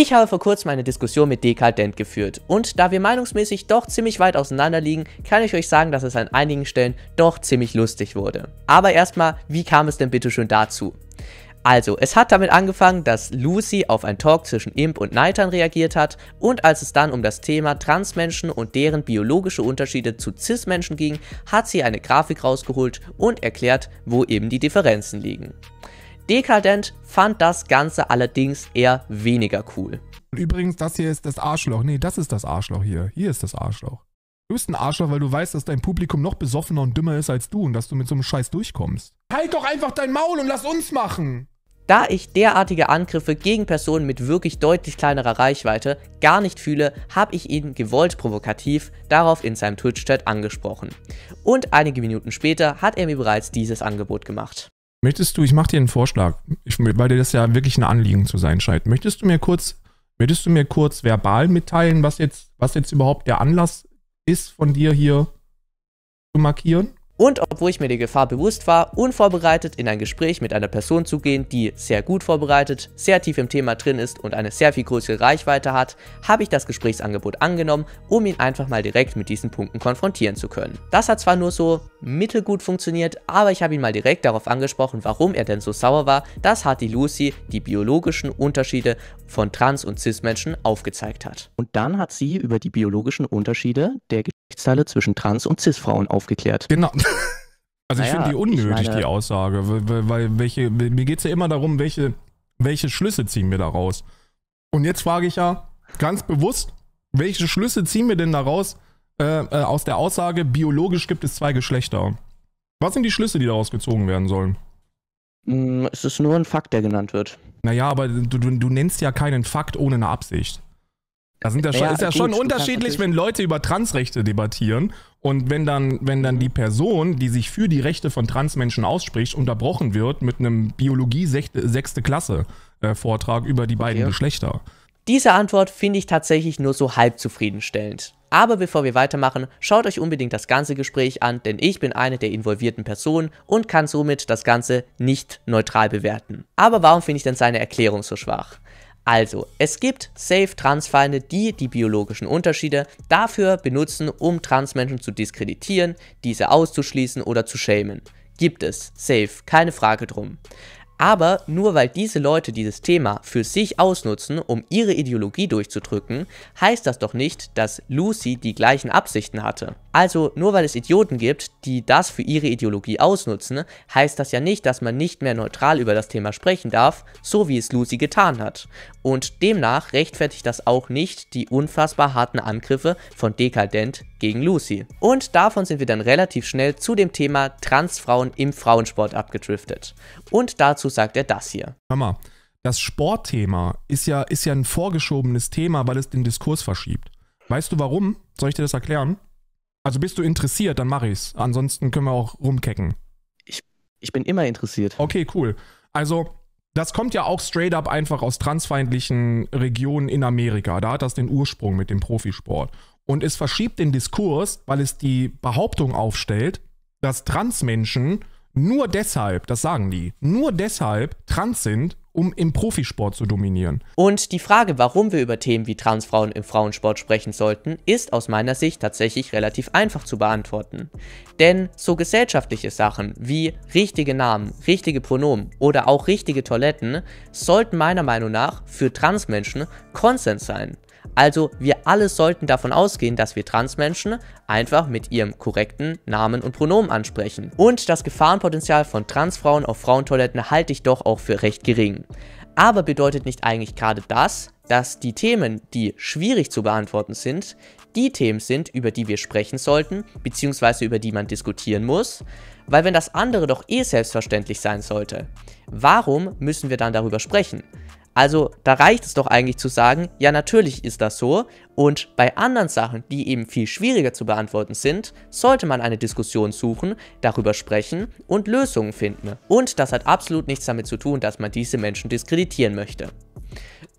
Ich habe vor kurzem eine Diskussion mit Dekadent geführt und da wir meinungsmäßig doch ziemlich weit auseinander liegen, kann ich euch sagen, dass es an einigen Stellen doch ziemlich lustig wurde. Aber erstmal, wie kam es denn bitte schon dazu? Also, es hat damit angefangen, dass Lucy auf einen Talk zwischen Imp und Nathan reagiert hat und als es dann um das Thema Transmenschen und deren biologische Unterschiede zu Cis-Menschen ging, hat sie eine Grafik rausgeholt und erklärt, wo eben die Differenzen liegen. Dekadent fand das Ganze allerdings eher weniger cool. Und übrigens, das hier ist das Arschloch. Nee, das ist das Arschloch hier. Hier ist das Arschloch. Du bist ein Arschloch, weil du weißt, dass dein Publikum noch besoffener und dümmer ist als du und dass du mit so einem Scheiß durchkommst. Halt doch einfach dein Maul und lass uns machen! Da ich derartige Angriffe gegen Personen mit wirklich deutlich kleinerer Reichweite gar nicht fühle, habe ich ihn gewollt provokativ darauf in seinem Twitch-Chat angesprochen. Und einige Minuten später hat er mir bereits dieses Angebot gemacht. Möchtest du, ich mache dir einen Vorschlag, ich, weil dir das ja wirklich ein Anliegen zu sein scheint. Möchtest du mir kurz, möchtest du mir kurz verbal mitteilen, was jetzt, was jetzt überhaupt der Anlass ist, von dir hier zu markieren? Und obwohl ich mir der Gefahr bewusst war, unvorbereitet in ein Gespräch mit einer Person zu gehen, die sehr gut vorbereitet, sehr tief im Thema drin ist und eine sehr viel größere Reichweite hat, habe ich das Gesprächsangebot angenommen, um ihn einfach mal direkt mit diesen Punkten konfrontieren zu können. Das hat zwar nur so mittelgut funktioniert, aber ich habe ihn mal direkt darauf angesprochen, warum er denn so sauer war, dass Hati Lucy die biologischen Unterschiede von Trans- und Cis-Menschen aufgezeigt hat. Und dann hat sie über die biologischen Unterschiede der Geschlechtsteile zwischen Trans- und Cis-Frauen aufgeklärt. Genau. Also ich finde die unnötig, meine, die Aussage, weil, weil welche, mir geht es ja immer darum, welche, welche Schlüsse ziehen wir daraus. Und jetzt frage ich ja ganz bewusst, welche Schlüsse ziehen wir denn daraus äh, äh aus der Aussage, biologisch gibt es zwei Geschlechter? Was sind die Schlüsse, die daraus gezogen werden sollen? Mm, es ist nur ein Fakt, der genannt wird. Naja, aber du, du, du nennst ja keinen Fakt ohne eine Absicht. Das sind ja schon, ja, ist ja gut, schon unterschiedlich, wenn Leute über Transrechte debattieren und wenn dann, wenn dann mhm. die Person, die sich für die Rechte von Transmenschen ausspricht, unterbrochen wird mit einem Biologie sechste, Klasse äh, Vortrag über die okay. beiden Geschlechter. Diese Antwort finde ich tatsächlich nur so halb zufriedenstellend. Aber bevor wir weitermachen, schaut euch unbedingt das ganze Gespräch an, denn ich bin eine der involvierten Personen und kann somit das Ganze nicht neutral bewerten. Aber warum finde ich denn seine Erklärung so schwach? Also, es gibt safe Transfeinde, die die biologischen Unterschiede dafür benutzen, um Transmenschen zu diskreditieren, diese auszuschließen oder zu schämen. Gibt es, safe, keine Frage drum. Aber nur weil diese Leute dieses Thema für sich ausnutzen, um ihre Ideologie durchzudrücken, heißt das doch nicht, dass Lucy die gleichen Absichten hatte. Also nur weil es Idioten gibt, die das für ihre Ideologie ausnutzen, heißt das ja nicht, dass man nicht mehr neutral über das Thema sprechen darf, so wie es Lucy getan hat. Und demnach rechtfertigt das auch nicht die unfassbar harten Angriffe von Dekadent gegen Lucy. Und davon sind wir dann relativ schnell zu dem Thema Transfrauen im Frauensport abgedriftet. Und dazu sagt er das hier. Hammer. Das Sportthema ist ja, ist ja ein vorgeschobenes Thema, weil es den Diskurs verschiebt. Weißt du warum? Soll ich dir das erklären? Also bist du interessiert, dann mach ich's. Ansonsten können wir auch rumkecken. Ich, ich bin immer interessiert. Okay, cool. Also, das kommt ja auch straight up einfach aus transfeindlichen Regionen in Amerika. Da hat das den Ursprung mit dem Profisport. Und es verschiebt den Diskurs, weil es die Behauptung aufstellt, dass Transmenschen nur deshalb, das sagen die, nur deshalb trans sind, um im Profisport zu dominieren. Und die Frage, warum wir über Themen wie Transfrauen im Frauensport sprechen sollten, ist aus meiner Sicht tatsächlich relativ einfach zu beantworten. Denn so gesellschaftliche Sachen wie richtige Namen, richtige Pronomen oder auch richtige Toiletten sollten meiner Meinung nach für Transmenschen Konsens sein. Also wir alle sollten davon ausgehen, dass wir Transmenschen einfach mit ihrem korrekten Namen und Pronomen ansprechen. Und das Gefahrenpotenzial von Transfrauen auf Frauentoiletten halte ich doch auch für recht gering. Aber bedeutet nicht eigentlich gerade das, dass die Themen, die schwierig zu beantworten sind, die Themen sind, über die wir sprechen sollten, beziehungsweise über die man diskutieren muss, weil wenn das andere doch eh selbstverständlich sein sollte, warum müssen wir dann darüber sprechen? Also da reicht es doch eigentlich zu sagen, ja natürlich ist das so und bei anderen Sachen, die eben viel schwieriger zu beantworten sind, sollte man eine Diskussion suchen, darüber sprechen und Lösungen finden. Und das hat absolut nichts damit zu tun, dass man diese Menschen diskreditieren möchte.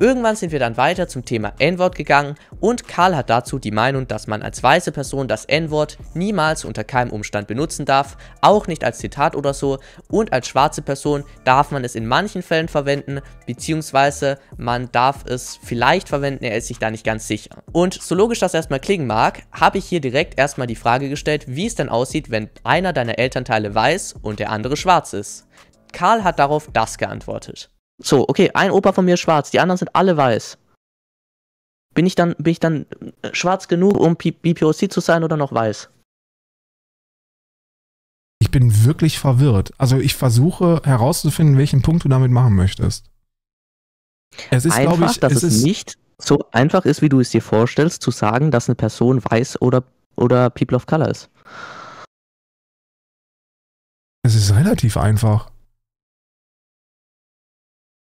Irgendwann sind wir dann weiter zum Thema N-Wort gegangen und Karl hat dazu die Meinung, dass man als weiße Person das N-Wort niemals unter keinem Umstand benutzen darf, auch nicht als Zitat oder so und als schwarze Person darf man es in manchen Fällen verwenden, beziehungsweise man darf es vielleicht verwenden, er ist sich da nicht ganz sicher. Und so logisch das erstmal klingen mag, habe ich hier direkt erstmal die Frage gestellt, wie es denn aussieht, wenn einer deiner Elternteile weiß und der andere schwarz ist. Karl hat darauf das geantwortet. So, okay, ein Opa von mir ist schwarz, die anderen sind alle weiß. Bin ich dann, bin ich dann äh, schwarz genug, um P BPOC zu sein oder noch weiß? Ich bin wirklich verwirrt. Also ich versuche herauszufinden, welchen Punkt du damit machen möchtest. Es ist, glaube ich, dass es, es nicht so einfach ist, wie du es dir vorstellst, zu sagen, dass eine Person weiß oder, oder People of Color ist. Es ist relativ einfach.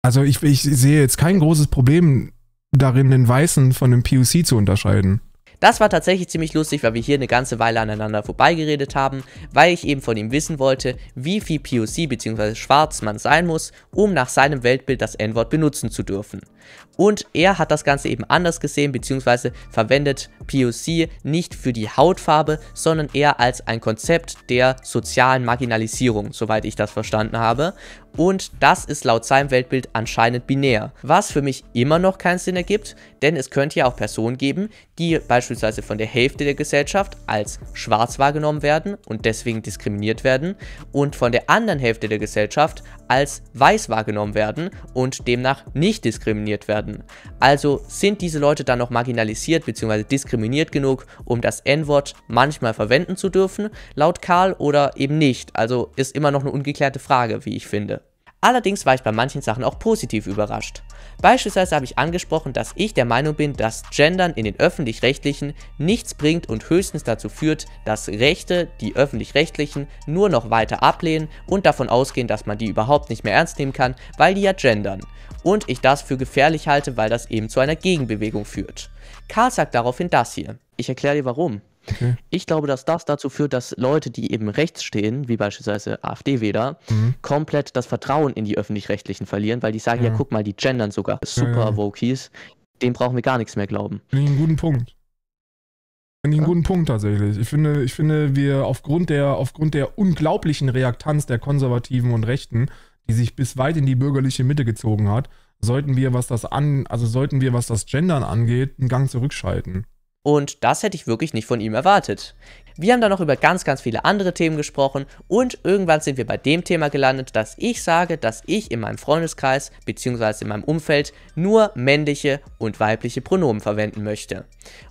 Also ich, ich sehe jetzt kein großes Problem darin, den Weißen von dem POC zu unterscheiden. Das war tatsächlich ziemlich lustig, weil wir hier eine ganze Weile aneinander vorbeigeredet haben, weil ich eben von ihm wissen wollte, wie viel POC bzw. Schwarz man sein muss, um nach seinem Weltbild das N-Wort benutzen zu dürfen. Und er hat das Ganze eben anders gesehen, beziehungsweise verwendet POC nicht für die Hautfarbe, sondern eher als ein Konzept der sozialen Marginalisierung, soweit ich das verstanden habe. Und das ist laut seinem Weltbild anscheinend binär. Was für mich immer noch keinen Sinn ergibt, denn es könnte ja auch Personen geben, die beispielsweise von der Hälfte der Gesellschaft als schwarz wahrgenommen werden und deswegen diskriminiert werden und von der anderen Hälfte der Gesellschaft als weiß wahrgenommen werden und demnach nicht diskriminiert werden werden. Also sind diese Leute dann noch marginalisiert bzw. diskriminiert genug, um das N-Wort manchmal verwenden zu dürfen, laut Karl oder eben nicht. Also ist immer noch eine ungeklärte Frage, wie ich finde. Allerdings war ich bei manchen Sachen auch positiv überrascht. Beispielsweise habe ich angesprochen, dass ich der Meinung bin, dass Gendern in den öffentlich-rechtlichen nichts bringt und höchstens dazu führt, dass Rechte die öffentlich-rechtlichen nur noch weiter ablehnen und davon ausgehen, dass man die überhaupt nicht mehr ernst nehmen kann, weil die ja gendern und ich das für gefährlich halte, weil das eben zu einer Gegenbewegung führt. Karl sagt daraufhin das hier. Ich erkläre dir warum. Okay. Mhm. Ich glaube, dass das dazu führt, dass Leute, die eben rechts stehen, wie beispielsweise AfD-Wähler, mhm. komplett das Vertrauen in die Öffentlich-Rechtlichen verlieren, weil die sagen, ja. ja mhm. guck mal, die gendern sogar. Super Wokies, dem brauchen wir gar nichts mehr glauben. Finde ich einen guten Punkt. Finde ich einen ja. guten Punkt tatsächlich. Ich finde, ich finde wir aufgrund der, aufgrund der unglaublichen Reaktanz der Konservativen und Rechten die sich bis weit in die bürgerliche Mitte gezogen hat, sollten wir, was das an, also sollten wir, was das Gendern angeht, einen Gang zurückschalten. Und das hätte ich wirklich nicht von ihm erwartet. Wir haben dann noch über ganz, ganz viele andere Themen gesprochen und irgendwann sind wir bei dem Thema gelandet, dass ich sage, dass ich in meinem Freundeskreis bzw. in meinem Umfeld nur männliche und weibliche Pronomen verwenden möchte.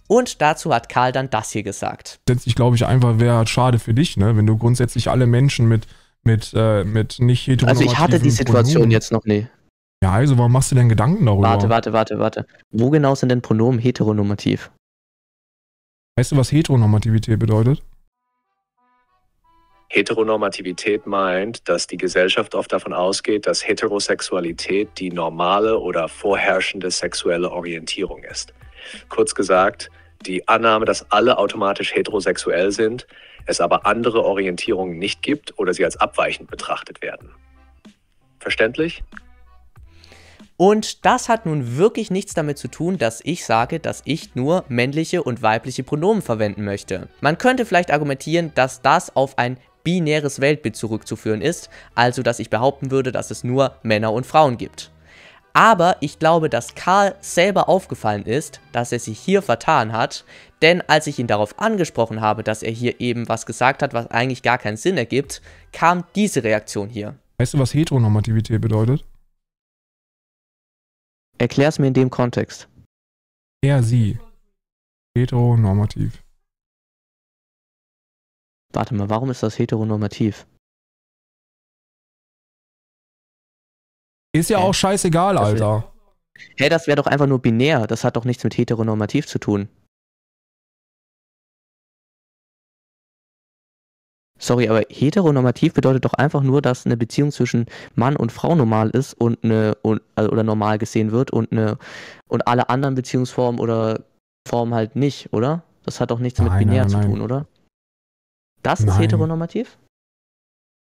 Und dazu hat Karl dann das hier gesagt. Letztlich glaube ich einfach, wäre halt schade für dich, ne? wenn du grundsätzlich alle Menschen mit mit, äh, mit nicht heteronormativen Also ich hatte die Situation Pronomen. jetzt noch nie. Ja, also warum machst du denn Gedanken darüber? Warte, warte, warte, warte. Wo genau sind denn Pronomen heteronormativ? Weißt du, was Heteronormativität bedeutet? Heteronormativität meint, dass die Gesellschaft oft davon ausgeht, dass Heterosexualität die normale oder vorherrschende sexuelle Orientierung ist. Kurz gesagt, die Annahme, dass alle automatisch heterosexuell sind, es aber andere Orientierungen nicht gibt oder sie als abweichend betrachtet werden. Verständlich? Und das hat nun wirklich nichts damit zu tun, dass ich sage, dass ich nur männliche und weibliche Pronomen verwenden möchte. Man könnte vielleicht argumentieren, dass das auf ein binäres Weltbild zurückzuführen ist, also dass ich behaupten würde, dass es nur Männer und Frauen gibt. Aber ich glaube, dass Karl selber aufgefallen ist, dass er sich hier vertan hat, denn als ich ihn darauf angesprochen habe, dass er hier eben was gesagt hat, was eigentlich gar keinen Sinn ergibt, kam diese Reaktion hier. Weißt du, was Heteronormativität bedeutet? Erklär's mir in dem Kontext. Er, sie. Heteronormativ. Warte mal, warum ist das heteronormativ? Ist ja Hä? auch scheißegal, Alter. Hä, das wäre doch einfach nur binär. Das hat doch nichts mit heteronormativ zu tun. Sorry, aber heteronormativ bedeutet doch einfach nur, dass eine Beziehung zwischen Mann und Frau normal ist und eine und, also, oder normal gesehen wird und eine und alle anderen Beziehungsformen oder Formen halt nicht, oder? Das hat doch nichts nein, mit binär nein, nein. zu tun, oder? Das ist heteronormativ?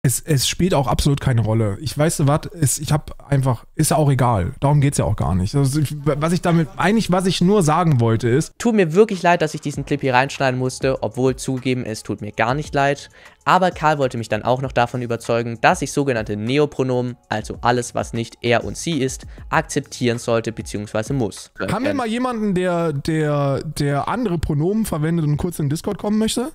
es, es spielt auch absolut keine Rolle. Ich weiß, was, ich habe einfach, ist ja auch egal. Darum geht es ja auch gar nicht. Also, was ich damit, eigentlich, was ich nur sagen wollte ist. Tut mir wirklich leid, dass ich diesen Clip hier reinschneiden musste, obwohl zugeben, es tut mir gar nicht leid. Aber Karl wollte mich dann auch noch davon überzeugen, dass ich sogenannte Neopronomen, also alles, was nicht er und sie ist, akzeptieren sollte bzw. muss. Haben wir ähm, mal jemanden, der, der, der andere Pronomen verwendet und kurz in den Discord kommen möchte?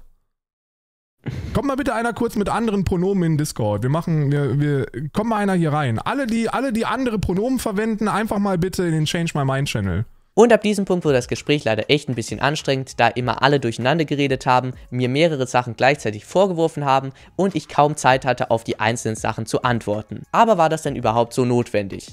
Kommt mal bitte einer kurz mit anderen Pronomen in Discord. Wir machen, wir, wir, kommt mal einer hier rein. Alle die, alle, die andere Pronomen verwenden, einfach mal bitte in den Change My Mind Channel. Und ab diesem Punkt wurde das Gespräch leider echt ein bisschen anstrengend, da immer alle durcheinander geredet haben, mir mehrere Sachen gleichzeitig vorgeworfen haben und ich kaum Zeit hatte, auf die einzelnen Sachen zu antworten. Aber war das denn überhaupt so notwendig?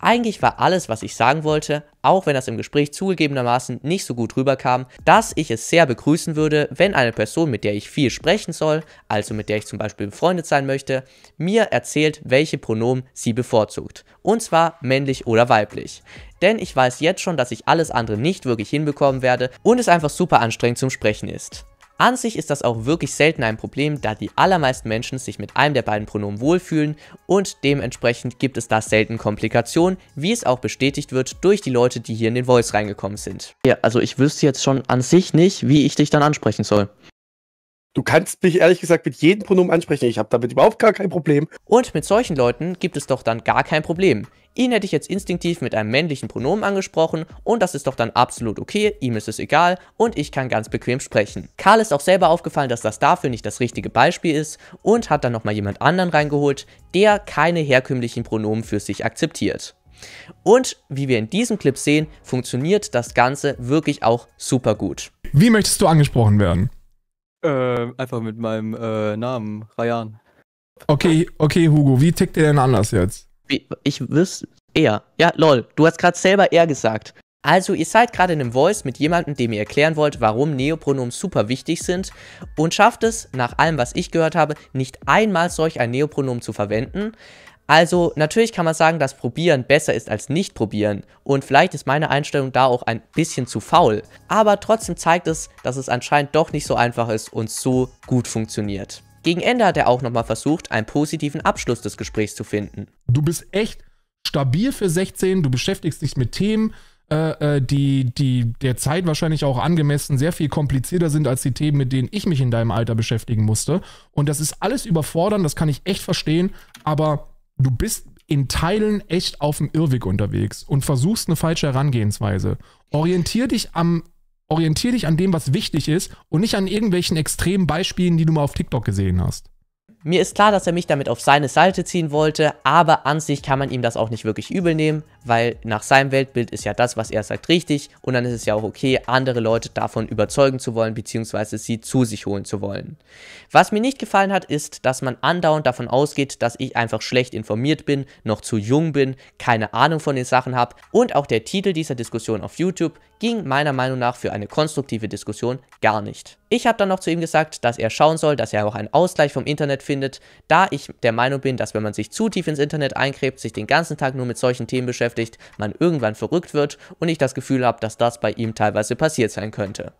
Eigentlich war alles, was ich sagen wollte, auch wenn das im Gespräch zugegebenermaßen nicht so gut rüberkam, dass ich es sehr begrüßen würde, wenn eine Person, mit der ich viel sprechen soll, also mit der ich zum Beispiel befreundet sein möchte, mir erzählt, welche Pronomen sie bevorzugt. Und zwar männlich oder weiblich denn ich weiß jetzt schon, dass ich alles andere nicht wirklich hinbekommen werde und es einfach super anstrengend zum Sprechen ist. An sich ist das auch wirklich selten ein Problem, da die allermeisten Menschen sich mit einem der beiden Pronomen wohlfühlen und dementsprechend gibt es da selten Komplikationen, wie es auch bestätigt wird durch die Leute, die hier in den Voice reingekommen sind. Ja, also ich wüsste jetzt schon an sich nicht, wie ich dich dann ansprechen soll. Du kannst mich ehrlich gesagt mit jedem Pronomen ansprechen. Ich habe damit überhaupt gar kein Problem. Und mit solchen Leuten gibt es doch dann gar kein Problem. Ihn hätte ich jetzt instinktiv mit einem männlichen Pronomen angesprochen und das ist doch dann absolut okay, ihm ist es egal und ich kann ganz bequem sprechen. Karl ist auch selber aufgefallen, dass das dafür nicht das richtige Beispiel ist und hat dann nochmal jemand anderen reingeholt, der keine herkömmlichen Pronomen für sich akzeptiert. Und wie wir in diesem Clip sehen, funktioniert das Ganze wirklich auch super gut. Wie möchtest du angesprochen werden? Äh, einfach mit meinem äh, Namen, Rayan. Okay, okay, Hugo, wie tickt ihr denn anders jetzt? Wie, ich wüsste, eher. Ja, lol, du hast gerade selber eher gesagt. Also, ihr seid gerade in einem Voice mit jemandem, dem ihr erklären wollt, warum Neopronomen super wichtig sind und schafft es, nach allem, was ich gehört habe, nicht einmal solch ein Neopronomen zu verwenden. Also natürlich kann man sagen, dass probieren besser ist als nicht probieren und vielleicht ist meine Einstellung da auch ein bisschen zu faul, aber trotzdem zeigt es, dass es anscheinend doch nicht so einfach ist und so gut funktioniert. Gegen Ende hat er auch nochmal versucht, einen positiven Abschluss des Gesprächs zu finden. Du bist echt stabil für 16, du beschäftigst dich mit Themen, äh, äh, die, die der Zeit wahrscheinlich auch angemessen sehr viel komplizierter sind als die Themen, mit denen ich mich in deinem Alter beschäftigen musste. Und das ist alles überfordern, das kann ich echt verstehen, aber du bist in Teilen echt auf dem Irrweg unterwegs und versuchst eine falsche Herangehensweise. Orientier dich am orientier dich an dem, was wichtig ist und nicht an irgendwelchen extremen Beispielen, die du mal auf TikTok gesehen hast. Mir ist klar, dass er mich damit auf seine Seite ziehen wollte, aber an sich kann man ihm das auch nicht wirklich übel nehmen, weil nach seinem Weltbild ist ja das, was er sagt, richtig und dann ist es ja auch okay, andere Leute davon überzeugen zu wollen, bzw. sie zu sich holen zu wollen. Was mir nicht gefallen hat, ist, dass man andauernd davon ausgeht, dass ich einfach schlecht informiert bin, noch zu jung bin, keine Ahnung von den Sachen habe und auch der Titel dieser Diskussion auf YouTube ging meiner Meinung nach für eine konstruktive Diskussion gar nicht. Ich habe dann noch zu ihm gesagt, dass er schauen soll, dass er auch einen Ausgleich vom Internet findet, findet, da ich der Meinung bin, dass wenn man sich zu tief ins Internet eingräbt, sich den ganzen Tag nur mit solchen Themen beschäftigt, man irgendwann verrückt wird und ich das Gefühl habe, dass das bei ihm teilweise passiert sein könnte.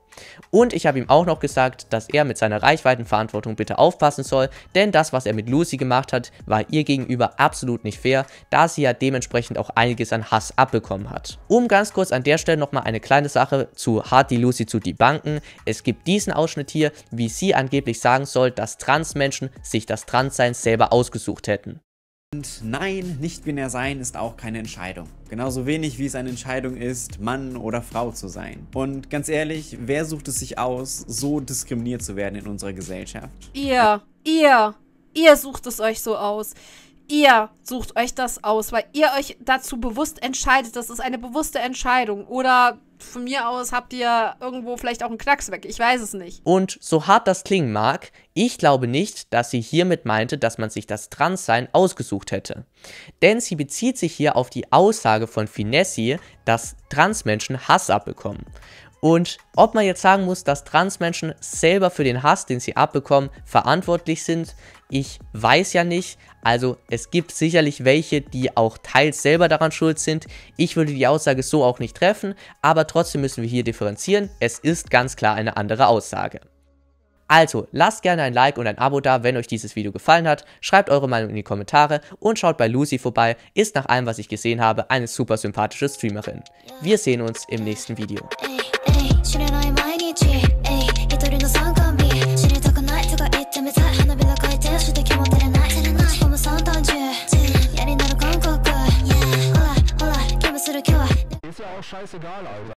Und ich habe ihm auch noch gesagt, dass er mit seiner Reichweitenverantwortung bitte aufpassen soll, denn das, was er mit Lucy gemacht hat, war ihr gegenüber absolut nicht fair, da sie ja dementsprechend auch einiges an Hass abbekommen hat. Um ganz kurz an der Stelle nochmal eine kleine Sache zu Hardy Lucy zu debanken. Es gibt diesen Ausschnitt hier, wie sie angeblich sagen soll, dass Transmenschen sich sich das Transsein selber ausgesucht hätten. Und nein, nicht binär sein ist auch keine Entscheidung. Genauso wenig wie es eine Entscheidung ist, Mann oder Frau zu sein. Und ganz ehrlich, wer sucht es sich aus, so diskriminiert zu werden in unserer Gesellschaft? Ihr, ihr, ihr sucht es euch so aus. Ihr sucht euch das aus, weil ihr euch dazu bewusst entscheidet. Das ist eine bewusste Entscheidung. Oder von mir aus habt ihr irgendwo vielleicht auch einen Knacks weg. Ich weiß es nicht. Und so hart das klingen mag, ich glaube nicht, dass sie hiermit meinte, dass man sich das Transsein ausgesucht hätte. Denn sie bezieht sich hier auf die Aussage von Finessi, dass Transmenschen Hass abbekommen. Und ob man jetzt sagen muss, dass Transmenschen selber für den Hass, den sie abbekommen, verantwortlich sind, ich weiß ja nicht. Also es gibt sicherlich welche, die auch teils selber daran schuld sind. Ich würde die Aussage so auch nicht treffen, aber trotzdem müssen wir hier differenzieren. Es ist ganz klar eine andere Aussage. Also, lasst gerne ein Like und ein Abo da, wenn euch dieses Video gefallen hat. Schreibt eure Meinung in die Kommentare und schaut bei Lucy vorbei. Ist nach allem, was ich gesehen habe, eine super sympathische Streamerin. Wir sehen uns im nächsten Video. 日えい一人の参観日知りたくないとか言ってみた花びら回転して気れない三段やりなる感ほらほら気する今日は